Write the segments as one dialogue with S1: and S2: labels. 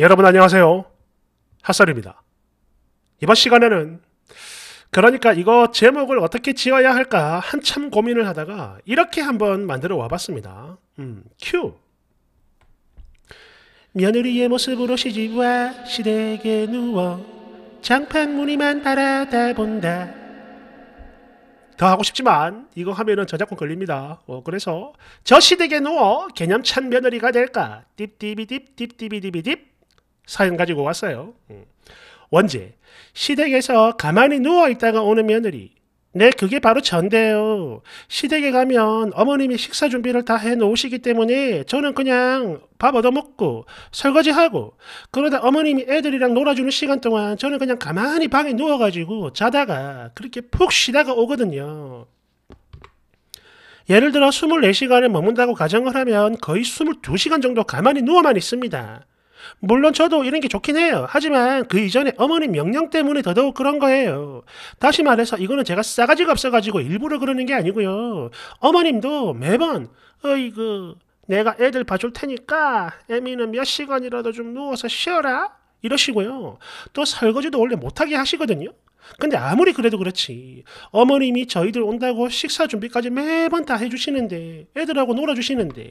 S1: 여러분 안녕하세요. 핫설입니다. 이번 시간에는 그러니까 이거 제목을 어떻게 지어야 할까 한참 고민을 하다가 이렇게 한번 만들어 와봤습니다. 음, 큐! 며느리의 모습으로 시집와 시댁에 누워 장판무늬만 바라다 본다. 더 하고 싶지만 이거 하면은 저작권 걸립니다. 어, 그래서 저 시댁에 누워 개념찬 며느리가 될까? 딥디비딥 딥디비딥 사연 가지고 왔어요. 음. 원제 시댁에서 가만히 누워 있다가 오는 며느리. 네, 그게 바로 전데요. 시댁에 가면 어머님이 식사 준비를 다 해 놓으시기 때문에 저는 그냥 밥 얻어먹고 설거지하고 그러다 어머님이 애들이랑 놀아주는 시간 동안 저는 그냥 가만히 방에 누워가지고 자다가 그렇게 푹 쉬다가 오거든요. 예를 들어 2 4시간에 머문다고 가정을 하면 거의 22시간 정도 가만히 누워만 있습니다. 물론 저도 이런 게 좋긴 해요. 하지만 그 이전에 어머니 명령 때문에 더더욱 그런 거예요. 다시 말해서 이거는 제가 싸가지가 없어가지고 일부러 그러는 게 아니고요. 어머님도 매번 어이구 내가 애들 봐줄 테니까 애미는 몇 시간이라도 좀 누워서 쉬어라 이러시고요. 또 설거지도 원래 못하게 하시거든요. 근데 아무리 그래도 그렇지 어머님이 저희들 온다고 식사 준비까지 매번 다 해주시는데 애들하고 놀아주시는데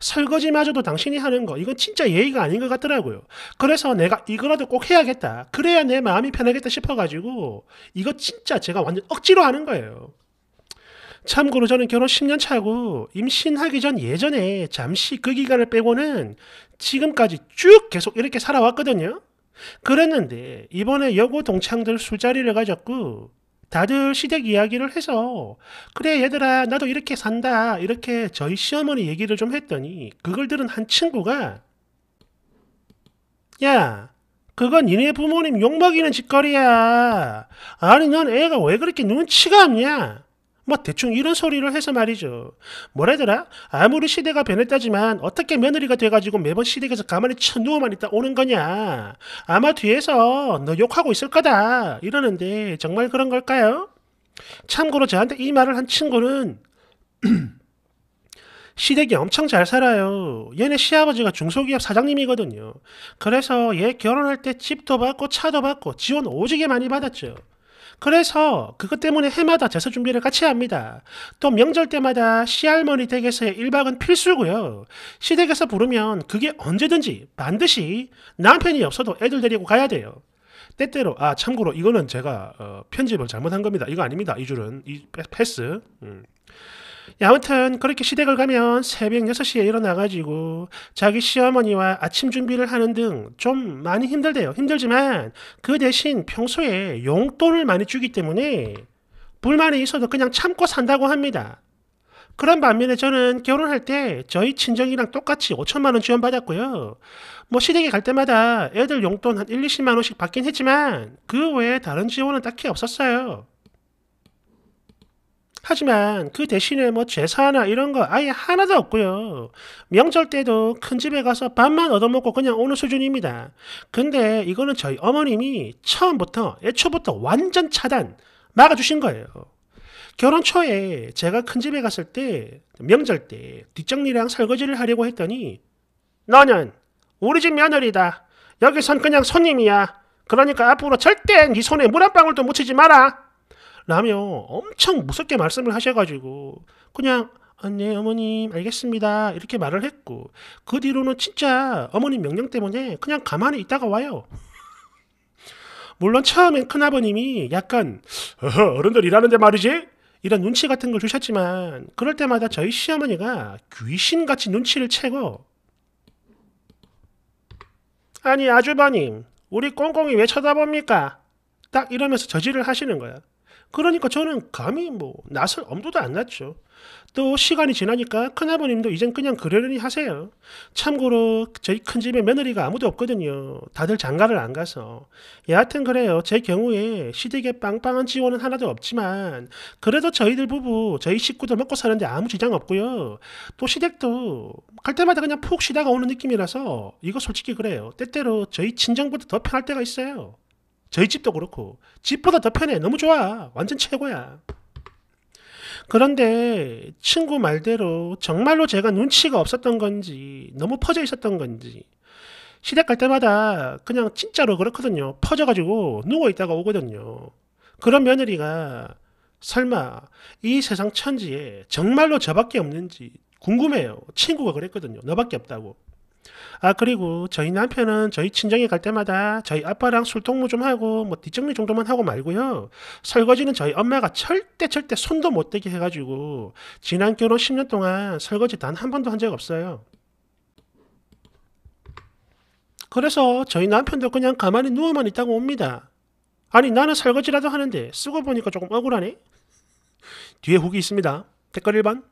S1: 설거지마저도 당신이 하는 거 이건 진짜 예의가 아닌 것 같더라고요. 그래서 내가 이거라도 꼭 해야겠다. 그래야 내 마음이 편하겠다 싶어가지고 이거 진짜 제가 완전 억지로 하는 거예요. 참고로 저는 결혼 10년 차고 임신하기 전 예전에 잠시 그 기간을 빼고는 지금까지 쭉 계속 이렇게 살아왔거든요. 그랬는데 이번에 여고 동창들 술자리를 가졌고 다들 시댁 이야기를 해서 그래 얘들아 나도 이렇게 산다 이렇게 저희 시어머니 얘기를 좀 했더니 그걸 들은 한 친구가 야 그건 니네 부모님 욕먹이는 짓거리야 아니 넌 애가 왜 그렇게 눈치가 없냐 뭐 대충 이런 소리를 해서 말이죠. 뭐라더라? 아무리 시대가 변했다지만 어떻게 며느리가 돼가지고 매번 시댁에서 가만히 쳐누워만 있다 오는 거냐. 아마 뒤에서 너 욕하고 있을 거다. 이러는데 정말 그런 걸까요? 참고로 저한테 이 말을 한 친구는 시댁이 엄청 잘 살아요. 얘네 시아버지가 중소기업 사장님이거든요. 그래서 얘 결혼할 때 집도 받고 차도 받고 지원 오지게 많이 받았죠. 그래서 그것 때문에 해마다 제사 준비를 같이 합니다. 또 명절 때마다 시할머니 댁에서의 1박은 필수고요. 시댁에서 부르면 그게 언제든지 반드시 남편이 없어도 애들 데리고 가야 돼요. 때때로 아 참고로 이거는 제가 어, 편집을 잘못한 겁니다. 이거 아닙니다. 이 줄은 이 패스. 음. 예, 아무튼 그렇게 시댁을 가면 새벽 6시에 일어나가지고 자기 시어머니와 아침 준비를 하는 등 좀 많이 힘들대요. 힘들지만 그 대신 평소에 용돈을 많이 주기 때문에 불만이 있어도 그냥 참고 산다고 합니다. 그런 반면에 저는 결혼할 때 저희 친정이랑 똑같이 5천만 원 지원받았고요. 뭐 시댁에 갈 때마다 애들 용돈 한 1, 20만 원씩 받긴 했지만 그 외에 다른 지원은 딱히 없었어요. 하지만 그 대신에 뭐 제사나 이런 거 아예 하나도 없고요. 명절 때도 큰 집에 가서 밥만 얻어먹고 그냥 오는 수준입니다. 근데 이거는 저희 어머님이 처음부터 애초부터 완전 차단 막아주신 거예요. 결혼 초에 제가 큰 집에 갔을 때 명절 때 뒷정리랑 설거지를 하려고 했더니 너는 우리 집 며느리다. 여기선 그냥 손님이야. 그러니까 앞으로 절대 네 손에 물 한 방울도 묻히지 마라. 라며 엄청 무섭게 말씀을 하셔가지고 그냥 아, 네 어머님 알겠습니다 이렇게 말을 했고 그 뒤로는 진짜 어머님 명령 때문에 그냥 가만히 있다가 와요. 물론 처음엔 큰아버님이 약간 어른들 일하는데 말이지 이런 눈치 같은 걸 주셨지만 그럴 때마다 저희 시어머니가 귀신같이 눈치를 채고 아니 아주버님 우리 꽁꽁이 왜 쳐다봅니까? 딱 이러면서 저지를 하시는 거야. 그러니까 저는 감히 뭐 낯을 엄두도 안 났죠. 또 시간이 지나니까 큰아버님도 이젠 그냥 그러려니 하세요. 참고로 저희 큰집에 며느리가 아무도 없거든요. 다들 장가를 안 가서. 여하튼 그래요. 제 경우에 시댁에 빵빵한 지원은 하나도 없지만 그래도 저희들 부부, 저희 식구들 먹고 사는데 아무 지장 없고요. 또 시댁도 갈 때마다 그냥 푹 쉬다가 오는 느낌이라서 이거 솔직히 그래요. 때때로 저희 친정보다 더 편할 때가 있어요. 저희 집도 그렇고 집보다 더 편해. 너무 좋아. 완전 최고야. 그런데 친구 말대로 정말로 제가 눈치가 없었던 건지 너무 퍼져 있었던 건지 시댁 갈 때마다 그냥 진짜로 그렇거든요. 퍼져가지고 누워 있다가 오거든요. 그런 며느리가 설마 이 세상 천지에 정말로 저밖에 없는지 궁금해요. 친구가 그랬거든요. 너밖에 없다고. 아 그리고 저희 남편은 저희 친정에 갈 때마다 저희 아빠랑 술통무 좀 하고 뭐 뒷정리 정도만 하고 말고요. 설거지는 저희 엄마가 절대 절대 손도 못 대게 해가지고 지난 결혼 10년 동안 설거지 단 한 번도 한 적 없어요. 그래서 저희 남편도 그냥 가만히 누워만 있다고 옵니다. 아니 나는 설거지라도 하는데 쓰고 보니까 조금 억울하네. 뒤에 후기 있습니다. 댓글 1번.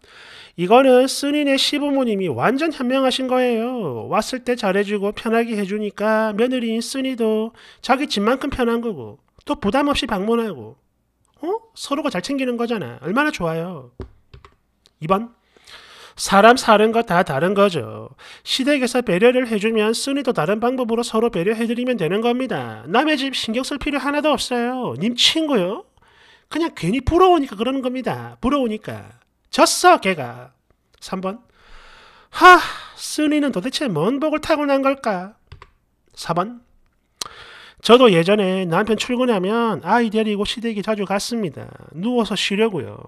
S1: 이거는 쓰린의 시부모님이 완전 현명하신 거예요. 왔을 때 잘해주고 편하게 해주니까 며느리인 쓰니도 자기 집만큼 편한 거고 또 부담 없이 방문하고 어? 서로가 잘 챙기는 거잖아. 얼마나 좋아요. 2번 사람 사는 거 다 다른 거죠. 시댁에서 배려를 해주면 쓰니도 다른 방법으로 서로 배려해드리면 되는 겁니다. 남의 집 신경 쓸 필요 하나도 없어요. 님 친구요? 그냥 괜히 부러우니까 그러는 겁니다. 부러우니까. 졌어 걔가. 3번 하 쓰니는 도대체 뭔 복을 타고난 걸까? 4번 저도 예전에 남편 출근하면 아이 데리고 시댁에 자주 갔습니다. 누워서 쉬려고요.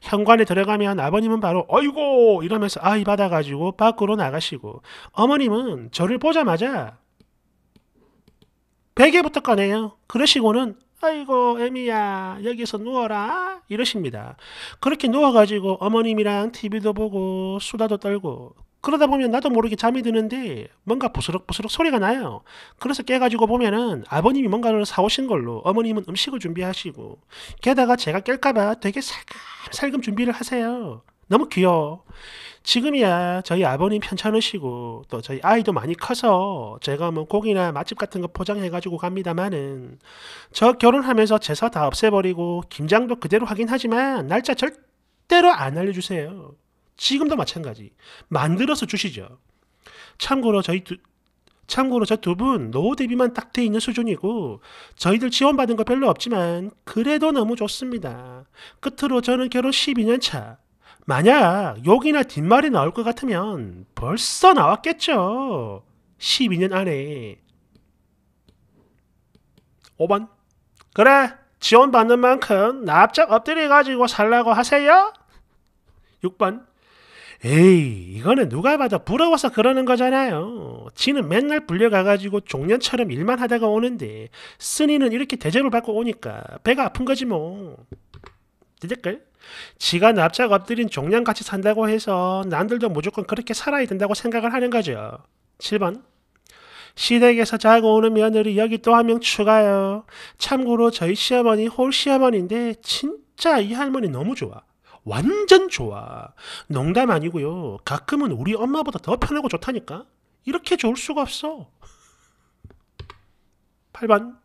S1: 현관에 들어가면 아버님은 바로 어이고 이러면서 아이 받아가지고 밖으로 나가시고 어머님은 저를 보자마자 베개부터 꺼내요. 그러시고는 아이고 애미야 여기서 누워라 이러십니다. 그렇게 누워가지고 어머님이랑 TV도 보고 수다도 떨고 그러다 보면 나도 모르게 잠이 드는데 뭔가 부스럭부스럭 소리가 나요. 그래서 깨가지고 보면은 아버님이 뭔가를 사오신 걸로 어머님은 음식을 준비하시고 게다가 제가 깰까봐 되게 살금살금 준비를 하세요. 너무 귀여워. 지금이야 저희 아버님 편찮으시고 또 저희 아이도 많이 커서 제가 뭐 고기나 맛집 같은 거 포장해가지고 갑니다만은 저 결혼하면서 제사 다 없애버리고 김장도 그대로 하긴 하지만 날짜 절대로 안 알려주세요. 지금도 마찬가지. 만들어서 주시죠. 참고로 저희 두, 참고로 저 두분 노후 대비만 딱 돼 있는 수준이고 저희들 지원받은 거 별로 없지만 그래도 너무 좋습니다. 끝으로 저는 결혼 12년 차 만약 욕이나 뒷말이 나올 것 같으면 벌써 나왔겠죠. 12년 안에. 5번. 그래, 지원받는 만큼 납작 엎드려가지고 살라고 하세요? 6번. 에이, 이거는 누가 봐도 부러워서 그러는 거잖아요. 지는 맨날 불려가가지고 종년처럼 일만 하다가 오는데, 쓰니는 이렇게 대접을 받고 오니까 배가 아픈 거지 뭐. 댓글. 지가 납작 엎드린 종량같이 산다고 해서 남들도 무조건 그렇게 살아야 된다고 생각을 하는 거죠. 7번 시댁에서 자고 오는 며느리 여기 또 한 명 추가요. 참고로 저희 시어머니 홀 시어머니인데 진짜 이 할머니 너무 좋아. 완전 좋아. 농담 아니고요. 가끔은 우리 엄마보다 더 편하고 좋다니까. 이렇게 좋을 수가 없어. 8번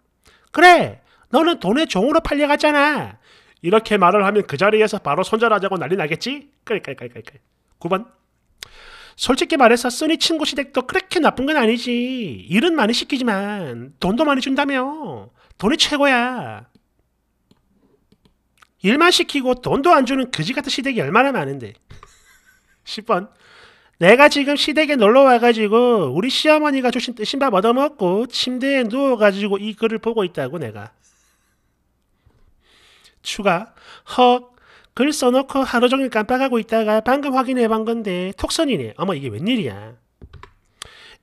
S1: 그래 너는 돈의 종으로 팔려갔잖아. 이렇게 말을 하면 그 자리에서 바로 손절하자고 난리 나겠지? 끌끌끌끌끌. 9번. 솔직히 말해서 쓰니 친구 시댁도 그렇게 나쁜 건 아니지. 일은 많이 시키지만 돈도 많이 준다며. 돈이 최고야. 일만 시키고 돈도 안 주는 그지 같은 시댁이 얼마나 많은데. 10번. 내가 지금 시댁에 놀러 와가지고 우리 시어머니가 주신 신밥 얻어먹고 침대에 누워가지고 이 글을 보고 있다고 내가. 추가 헉 글 써놓고 하루 종일 깜빡하고 있다가 방금 확인해 본 건데 톡선이네. 어머 이게 웬일이야.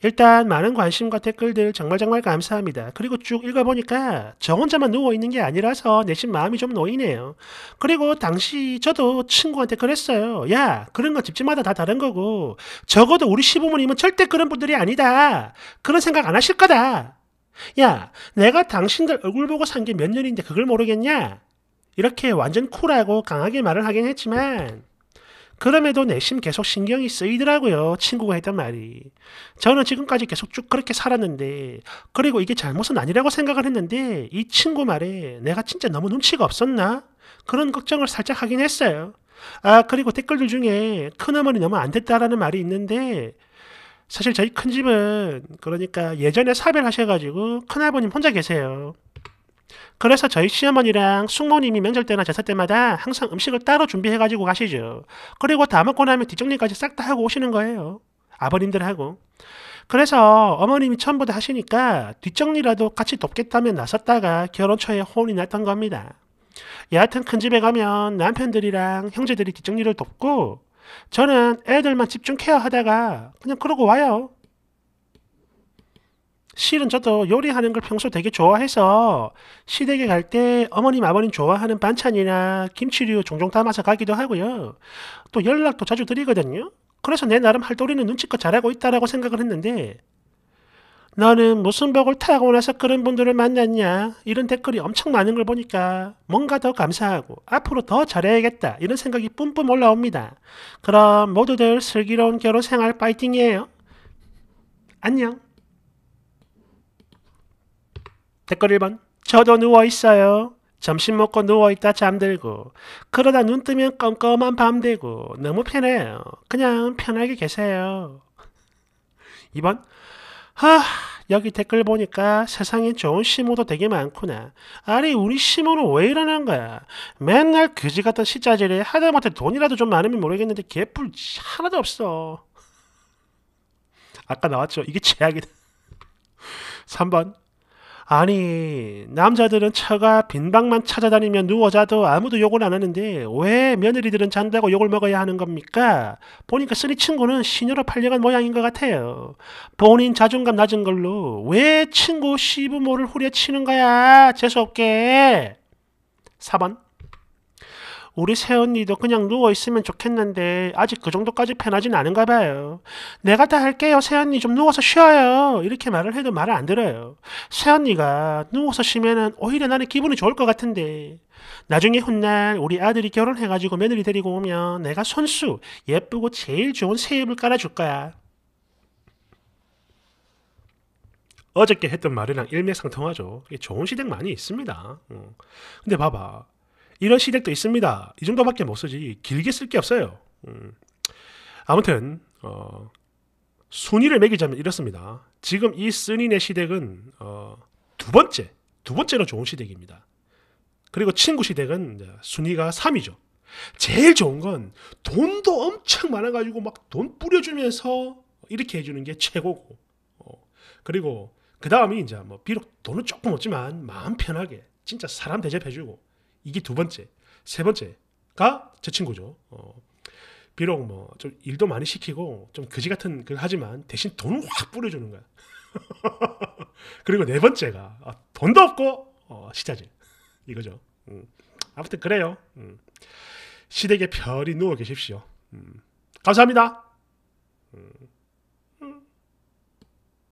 S1: 일단 많은 관심과 댓글들 정말 정말 감사합니다. 그리고 쭉 읽어보니까 저 혼자만 누워있는 게 아니라서 내심 마음이 좀 놓이네요. 그리고 당시 저도 친구한테 그랬어요. 야 그런 거 집집마다 다 다른 거고 적어도 우리 시부모님은 절대 그런 분들이 아니다. 그런 생각 안 하실 거다. 야 내가 당신들 얼굴 보고 산 게 몇 년인데 그걸 모르겠냐? 이렇게 완전 쿨하고 강하게 말을 하긴 했지만 그럼에도 내심 계속 신경이 쓰이더라고요. 친구가 했던 말이. 저는 지금까지 계속 쭉 그렇게 살았는데, 그리고 이게 잘못은 아니라고 생각을 했는데, 이 친구 말에 내가 진짜 너무 눈치가 없었나? 그런 걱정을 살짝 하긴 했어요. 아, 그리고 댓글들 중에 큰어머니 너무 안 됐다라는 말이 있는데, 사실 저희 큰집은, 그러니까 예전에 사별하셔가지고 큰아버님 혼자 계세요. 그래서 저희 시어머니랑 숙모님이 명절 때나 제사 때마다 항상 음식을 따로 준비해가지고 가시죠. 그리고 다 먹고 나면 뒷정리까지 싹 다 하고 오시는 거예요. 아버님들하고. 그래서 어머님이 처음부터 하시니까 뒷정리라도 같이 돕겠다며 나섰다가 결혼 초에 혼이 났던 겁니다. 여하튼 큰 집에 가면 남편들이랑 형제들이 뒷정리를 돕고 저는 애들만 집중 케어하다가 그냥 그러고 와요. 실은 저도 요리하는 걸 평소 되게 좋아해서 시댁에 갈 때 어머님 아버님 좋아하는 반찬이나 김치류 종종 담아서 가기도 하고요. 또 연락도 자주 드리거든요. 그래서 내 나름 할도리는 눈치껏 잘하고 있다라고 생각을 했는데 너는 무슨 벽을 타고 나서 그런 분들을 만났냐 이런 댓글이 엄청 많은 걸 보니까 뭔가 더 감사하고 앞으로 더 잘해야겠다 이런 생각이 뿜뿜 올라옵니다. 그럼 모두들 슬기로운 결혼 생활 파이팅이에요. 안녕. 댓글 1번. 저도 누워있어요. 점심 먹고 누워있다 잠들고 그러다 눈 뜨면 껌껌한 밤 되고 너무 편해요. 그냥 편하게 계세요. 2번. 하, 여기 댓글 보니까 세상에 좋은 시모도 되게 많구나. 아니, 우리 시모는 왜 이러는 거야? 맨날 그지 같은 시자질에 하다못해 돈이라도 좀 많으면 모르겠는데 개뿔 하나도 없어. 아까 나왔죠? 이게 최악이다. 3번. 아니 남자들은 처가 빈방만 찾아다니며 누워 자도 아무도 욕을 안 하는데 왜 며느리들은 잔다고 욕을 먹어야 하는 겁니까? 보니까 쓰리 친구는 시녀로 팔려간 모양인 것 같아요. 본인 자존감 낮은 걸로 왜 친구 시부모를 후려치는 거야? 재수없게. 4번 우리 새언니도 그냥 누워있으면 좋겠는데 아직 그 정도까지 편하진 않은가 봐요. 내가 다 할게요. 새언니 좀 누워서 쉬어요. 이렇게 말을 해도 말을 안 들어요. 새언니가 누워서 쉬면은 오히려 나는 기분이 좋을 것 같은데 나중에 훗날 우리 아들이 결혼해가지고 며느리 데리고 오면 내가 손수 예쁘고 제일 좋은 새잎을 깔아줄 거야. 어저께 했던 말이랑 일맥상통하죠. 좋은 시댁 많이 있습니다. 어. 근데 봐봐. 이런 시댁도 있습니다. 이 정도밖에 못 쓰지 길게 쓸 게 없어요. 음. 아무튼 어, 순위를 매기자면 이렇습니다. 지금 이 쓴인의 시댁은 어, 두 번째, 두 번째로 좋은 시댁입니다. 그리고 친구 시댁은 순위가 3이죠. 제일 좋은 건 돈도 엄청 많아가지고 막 돈 뿌려주면서 이렇게 해주는 게 최고고. 어, 그리고 그 다음이 이제 뭐 비록 돈은 조금 없지만 마음 편하게 진짜 사람 대접해주고 이게 두 번째. 세 번째가 제 친구죠. 어, 비록 뭐 좀 일도 많이 시키고 좀 거지 같은 걸 하지만 대신 돈을 확 뿌려주는 거야. 그리고 네 번째가 아, 돈도 없고 어, 시자질 이거죠. 음. 아무튼 그래요. 음. 시댁에 별이 누워 계십시오. 음. 감사합니다. 음.